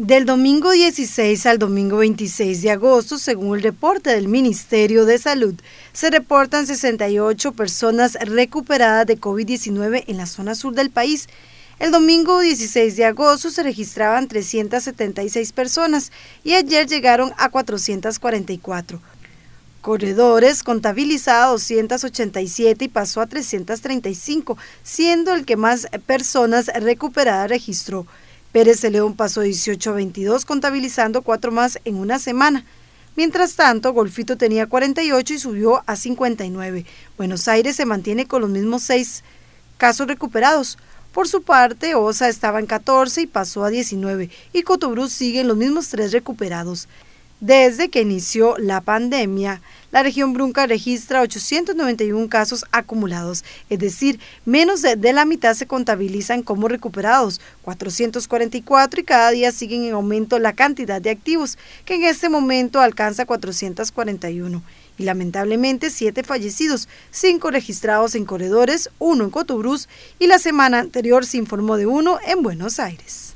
del domingo 16 al domingo 26 de agosto, según el reporte del Ministerio de Salud, se reportan 68 personas recuperadas de COVID-19 en la zona sur del país. El domingo 16 de agosto se registraban 376 personas y ayer llegaron a 444. Corredores contabilizaba 287 y pasó a 335, siendo el que más personas recuperadas registró. Pérez de León pasó 18 a 22, contabilizando cuatro más en una semana. Mientras tanto, Golfito tenía 48 y subió a 59. Buenos Aires se mantiene con los mismos seis casos recuperados. Por su parte, Osa estaba en 14 y pasó a 19, y Cotobruz sigue en los mismos tres recuperados. Desde que inició la pandemia, la región Brunca registra 891 casos acumulados, es decir, menos de, la mitad se contabilizan como recuperados, 444 y cada día siguen en aumento la cantidad de activos, que en este momento alcanza 441. Y lamentablemente, siete fallecidos, cinco registrados en corredores, uno en Cotobruz y la semana anterior se informó de uno en Buenos Aires.